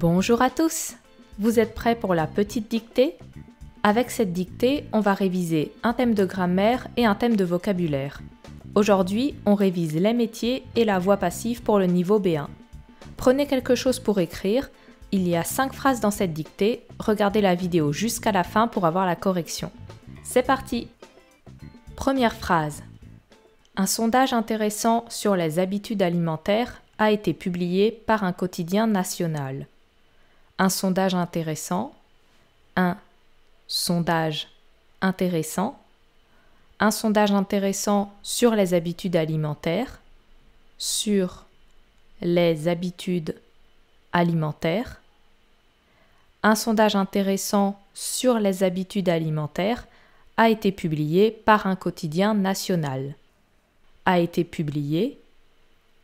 Bonjour à tous Vous êtes prêts pour la petite dictée Avec cette dictée, on va réviser un thème de grammaire et un thème de vocabulaire. Aujourd'hui, on révise les métiers et la voix passive pour le niveau B1. Prenez quelque chose pour écrire, il y a 5 phrases dans cette dictée, regardez la vidéo jusqu'à la fin pour avoir la correction. C'est parti Première phrase. Un sondage intéressant sur les habitudes alimentaires a été publié par un quotidien national un sondage intéressant, un sondage intéressant, un sondage intéressant sur les habitudes alimentaires, sur les habitudes alimentaires, un sondage intéressant sur les habitudes alimentaires a été publié par un quotidien national. A été publié,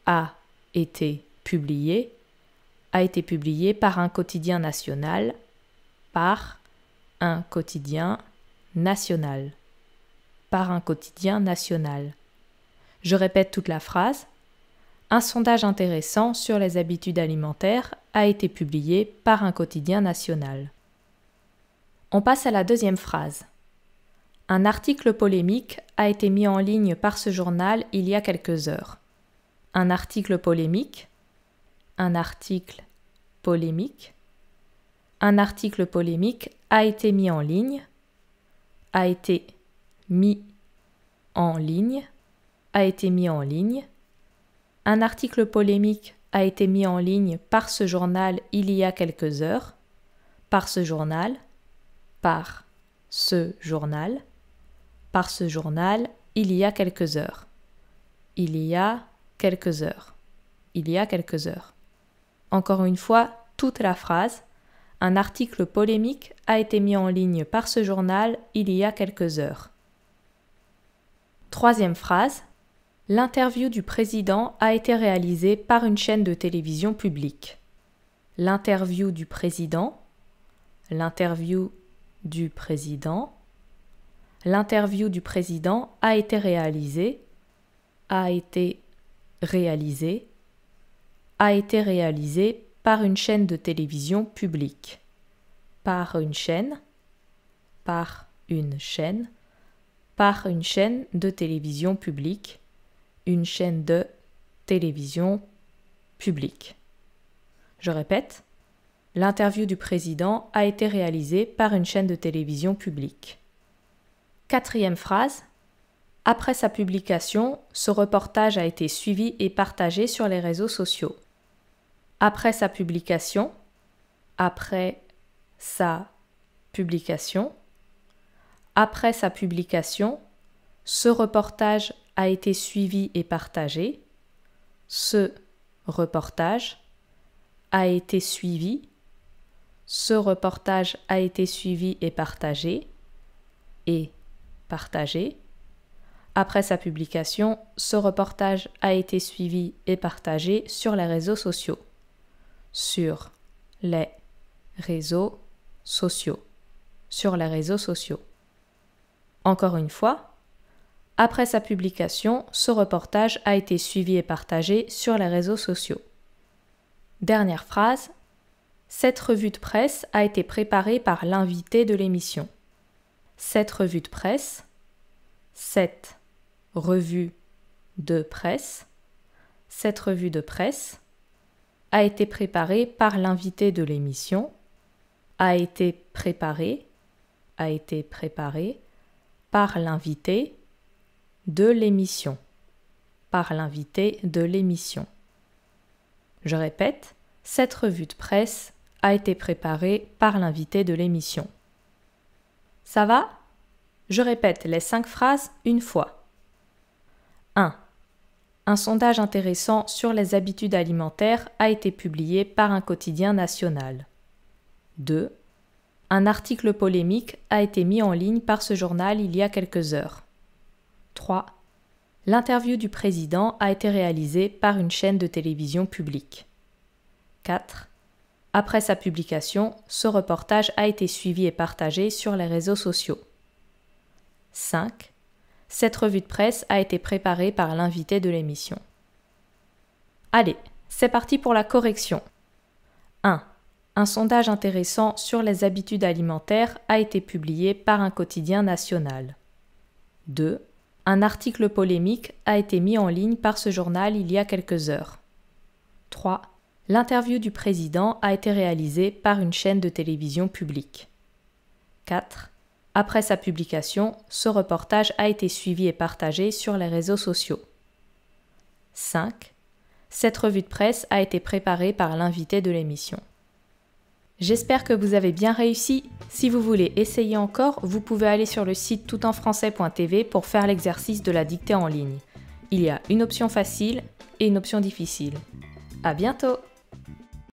a été publié a été publié par un quotidien national, par un quotidien national, par un quotidien national. Je répète toute la phrase. Un sondage intéressant sur les habitudes alimentaires a été publié par un quotidien national. On passe à la deuxième phrase. Un article polémique a été mis en ligne par ce journal il y a quelques heures. Un article polémique, un article polémique. Un article polémique a été mis en ligne, a été mis en ligne, a été mis en ligne. Un article polémique a été mis en ligne par ce journal il y a quelques heures, par ce journal, par ce journal, par ce journal il y a quelques heures. Il y a quelques heures. Il y a quelques heures. Encore une fois, toute la phrase. Un article polémique a été mis en ligne par ce journal il y a quelques heures. Troisième phrase. L'interview du président a été réalisée par une chaîne de télévision publique. L'interview du président. L'interview du président. L'interview du président a été réalisée. A été réalisée a été réalisé par une chaîne de télévision publique. Par une chaîne, par une chaîne, par une chaîne de télévision publique, une chaîne de télévision publique. Je répète, l'interview du président a été réalisée par une chaîne de télévision publique. Quatrième phrase, après sa publication, ce reportage a été suivi et partagé sur les réseaux sociaux après sa publication, après sa publication, après sa publication, ce reportage a été suivi et partagé. Ce reportage a été suivi. Ce reportage a été suivi et partagé. Et partagé. Après sa publication, ce reportage a été suivi et partagé sur les réseaux sociaux sur les réseaux sociaux. Sur les réseaux sociaux. Encore une fois, après sa publication, ce reportage a été suivi et partagé sur les réseaux sociaux. Dernière phrase, cette revue de presse a été préparée par l'invité de l'émission. Cette revue de presse, cette revue de presse, cette revue de presse a été préparé par l'invité de l'émission, a été préparé, a été préparé par l'invité de l'émission, par l'invité de l'émission. Je répète, cette revue de presse a été préparée par l'invité de l'émission. Ça va Je répète les cinq phrases une fois un sondage intéressant sur les habitudes alimentaires a été publié par un quotidien national. 2. Un article polémique a été mis en ligne par ce journal il y a quelques heures. 3. L'interview du président a été réalisée par une chaîne de télévision publique. 4. Après sa publication, ce reportage a été suivi et partagé sur les réseaux sociaux. 5. Cette revue de presse a été préparée par l'invité de l'émission. Allez, c'est parti pour la correction. 1. Un sondage intéressant sur les habitudes alimentaires a été publié par un quotidien national. 2. Un article polémique a été mis en ligne par ce journal il y a quelques heures. 3. L'interview du président a été réalisée par une chaîne de télévision publique. 4. Après sa publication, ce reportage a été suivi et partagé sur les réseaux sociaux. 5. Cette revue de presse a été préparée par l'invité de l'émission. J'espère que vous avez bien réussi. Si vous voulez essayer encore, vous pouvez aller sur le site toutenfrançais.tv pour faire l'exercice de la dictée en ligne. Il y a une option facile et une option difficile. À bientôt!